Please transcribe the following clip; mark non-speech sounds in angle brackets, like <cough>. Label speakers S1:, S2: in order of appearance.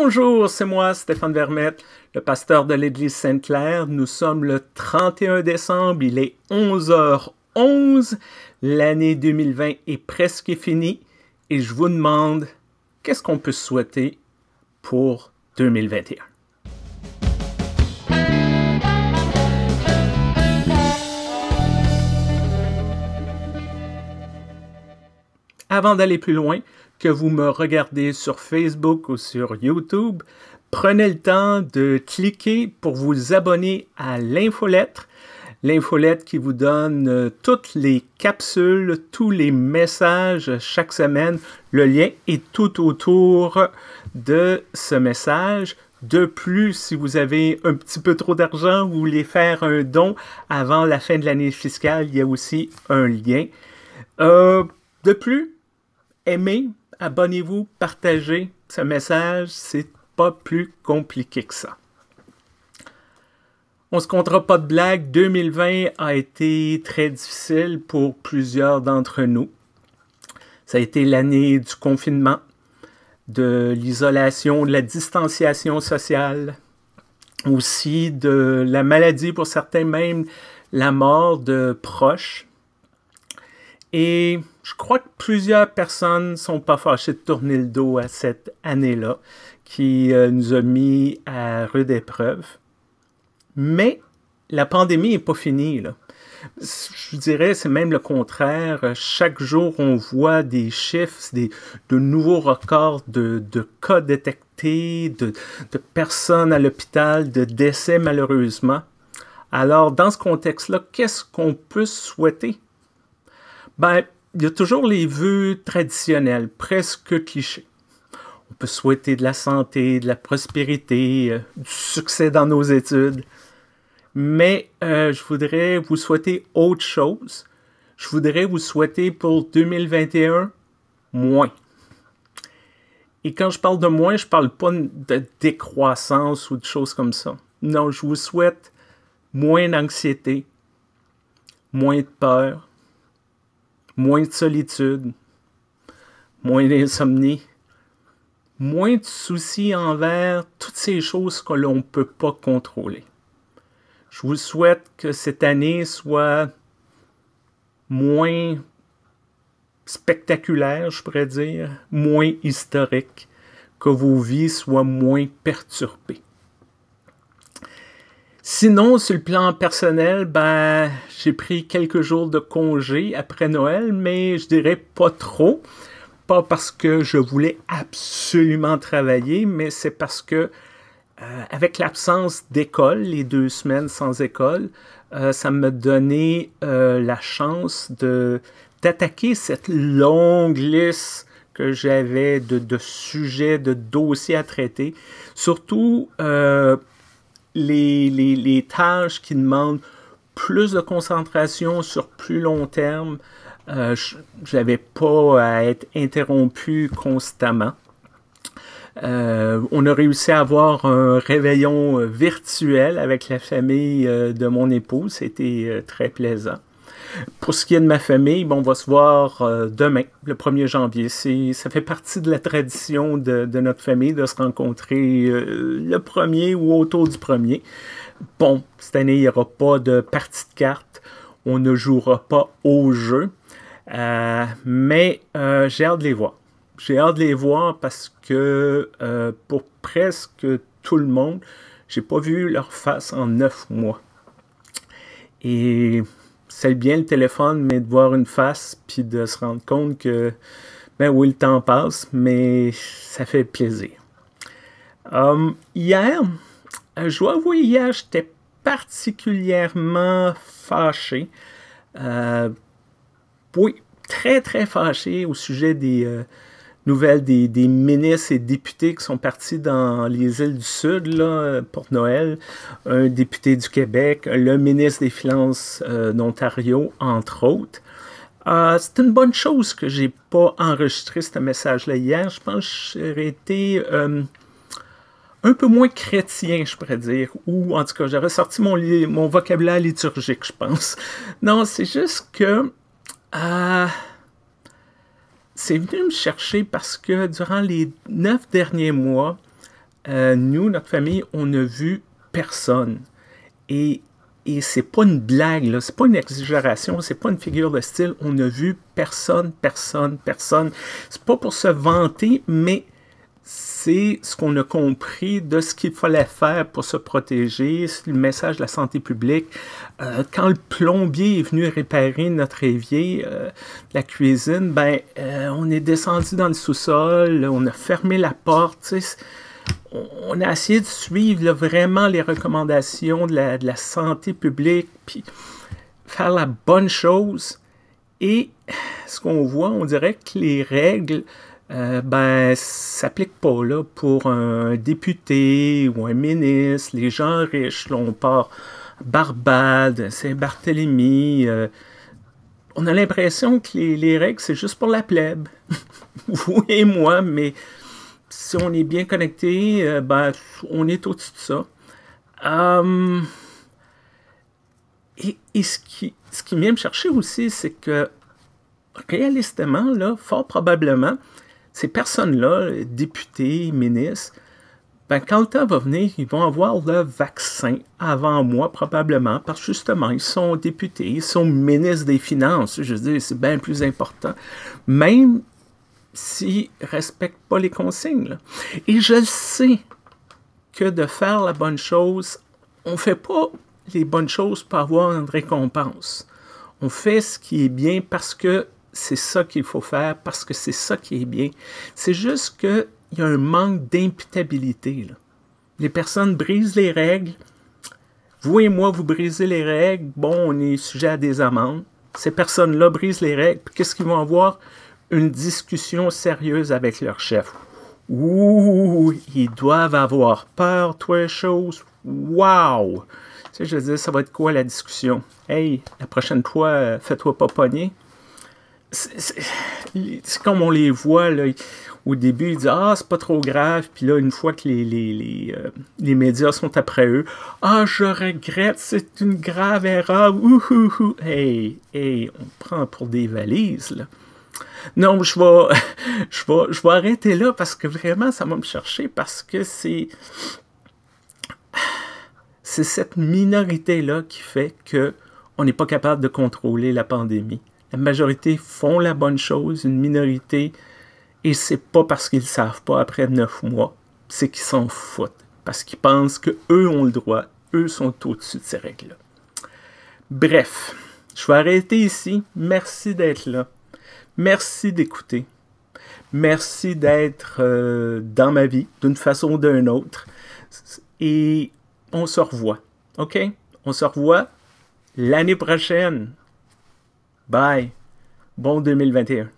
S1: Bonjour, c'est moi Stéphane Vermette, le pasteur de l'Église Sainte-Claire. Nous sommes le 31 décembre, il est 11h11. L'année 2020 est presque finie et je vous demande qu'est-ce qu'on peut souhaiter pour 2021. Avant d'aller plus loin, que vous me regardez sur Facebook ou sur YouTube, prenez le temps de cliquer pour vous abonner à l'infolettre. L'infolettre qui vous donne euh, toutes les capsules, tous les messages chaque semaine. Le lien est tout autour de ce message. De plus, si vous avez un petit peu trop d'argent, vous voulez faire un don avant la fin de l'année fiscale, il y a aussi un lien. Euh, de plus, aimez, abonnez-vous, partagez ce message, c'est pas plus compliqué que ça. On se comptera pas de blague, 2020 a été très difficile pour plusieurs d'entre nous. Ça a été l'année du confinement, de l'isolation, de la distanciation sociale, aussi de la maladie pour certains, même la mort de proches. Et je crois que plusieurs personnes ne sont pas fâchées de tourner le dos à cette année-là qui euh, nous a mis à rude épreuve. Mais la pandémie n'est pas finie. Là. Je dirais, c'est même le contraire. Chaque jour, on voit des chiffres, des, de nouveaux records de, cas détectés, de personnes à l'hôpital, de décès malheureusement. Alors, dans ce contexte-là, qu'est-ce qu'on peut souhaiter ben, il y a toujours les vœux traditionnels, presque clichés. On peut souhaiter de la santé, de la prospérité, euh, du succès dans nos études. Mais euh, je voudrais vous souhaiter autre chose. Je voudrais vous souhaiter pour 2021 moins. Et quand je parle de moins, je ne parle pas de décroissance ou de choses comme ça. Non, je vous souhaite moins d'anxiété, moins de peur, moins de solitude, moins d'insomnie, moins de soucis envers toutes ces choses que l'on ne peut pas contrôler. Je vous souhaite que cette année soit moins spectaculaire, je pourrais dire, moins historique, que vos vies soient moins perturbées. Sinon, sur le plan personnel, ben, j'ai pris quelques jours de congé après Noël, mais je dirais pas trop. Pas parce que je voulais absolument travailler, mais c'est parce que euh, avec l'absence d'école, les deux semaines sans école, euh, ça me donnait euh, la chance de d'attaquer cette longue liste que j'avais de, sujets, de dossiers à traiter. Surtout les, tâches qui demandent plus de concentration sur plus long terme. Euh, je n'avais pas à être interrompu constamment. Euh, on a réussi à avoir un réveillon euh, virtuel avec la famille de mon épouse. C'était très plaisant. Pour ce qui est de ma famille, on va se voir euh, demain, le 1er janvier. Ça fait partie de la tradition de, notre famille de se rencontrer euh, le 1er ou autour du 1er. Bon, cette année, il n'y aura pas de partie de cartes. On ne jouera pas au jeu. Euh, mais j'ai hâte de les voir. J'ai hâte de les voir parce que pour presque tout le monde, j'ai pas vu leur face en neuf mois. Et c'est bien le téléphone, mais de voir une face, puis de se rendre compte que, ben oui, le temps passe, mais ça fait plaisir. Hum, hier, je dois avouer, hier, j'étais particulièrement fâché. Euh, oui, très, très fâché au sujet des, euh, Nouvelle des, ministres et députés qui sont partis dans les îles du Sud là, pour Noël. Un député du Québec, le ministre des Finances euh, d'Ontario, entre autres. Ah, c'est une bonne chose que j'ai pas enregistré ce message-là hier. Je pense que j'aurais été euh, un peu moins chrétien, je pourrais dire. Ou en tout cas, j'aurais sorti mon, mon vocabulaire liturgique, je pense. Non, c'est juste que... Euh, c'est venu me chercher parce que durant les neuf derniers mois, euh, nous, notre famille, on n'a vu personne. Et, et c'est pas une blague, c'est pas une exagération, c'est pas une figure de style. On n'a vu personne, personne, personne. C'est pas pour se vanter, mais c'est ce qu'on a compris de ce qu'il fallait faire pour se protéger, le message de la santé publique. Euh, quand le plombier est venu réparer notre évier, euh, la cuisine, ben, euh, on est descendu dans le sous-sol, on a fermé la porte. On a essayé de suivre vraiment les recommandations de la, de la santé publique, puis faire la bonne chose. Et ce qu'on voit, on dirait que les règles euh, ben, ça s'applique pas là, pour un député ou un ministre, les gens riches. Là, on part Barbade, Saint-Barthélemy. Euh, on a l'impression que les, règles, c'est juste pour la plèbe. Vous <laughs> et moi, mais si on est bien connecté, euh, ben, on est au-dessus de ça. et, ce, qui, ce qui vient me chercher aussi, c'est que réalistement, là, fort probablement, ces personnes-là, députés, ministres, ben, quand le temps va venir, ils vont avoir le vaccin avant moi, probablement, parce que justement, ils sont députés, ils sont ministres des Finances. Je veux dire, c'est bien plus important. Même s'ils ne respectent pas les consignes. Et je sais que de faire la bonne chose, on ne fait pas les bonnes choses pour avoir une récompense. On fait ce qui est bien parce que c'est ça qu'il faut faire parce que c'est ça qui est bien. C'est juste qu'il y a un manque d'imputabilité. Les personnes brisent les règles. Vous et moi, vous brisez les règles. Bon, on est sujet à des amendes. Ces personnes-là brisent les règles. Qu'est-ce qu'ils vont avoir? Une discussion sérieuse avec leur chef. Ouh, ils doivent avoir peur, toi, chose. Wow! Tu sais, je dire, ça va être quoi la discussion? Hey, la prochaine fois, euh, fais-toi pas pogner c'est comme on les voit là, au début, ils disent Ah, c'est pas trop grave. Puis là, une fois que les, les, les, euh, les médias sont après eux, Ah, je regrette, c'est une grave erreur. Ouhouhou. Hey, hey, on prend pour des valises. Là. Non, je vais, <laughs> je, je vais arrêter là parce que vraiment, ça va me chercher parce que c'est. C'est cette minorité-là qui fait que on n'est pas capable de contrôler la pandémie. La majorité font la bonne chose, une minorité, et c'est pas parce qu'ils ne savent pas après neuf mois, c'est qu'ils s'en foutent, parce qu'ils pensent qu'eux ont le droit, eux sont au-dessus de ces règles-là. Bref, je vais arrêter ici. Merci d'être là. Merci d'écouter. Merci d'être euh, dans ma vie d'une façon ou d'une autre. Et on se revoit. OK? On se revoit l'année prochaine. Bye. Bon 2021.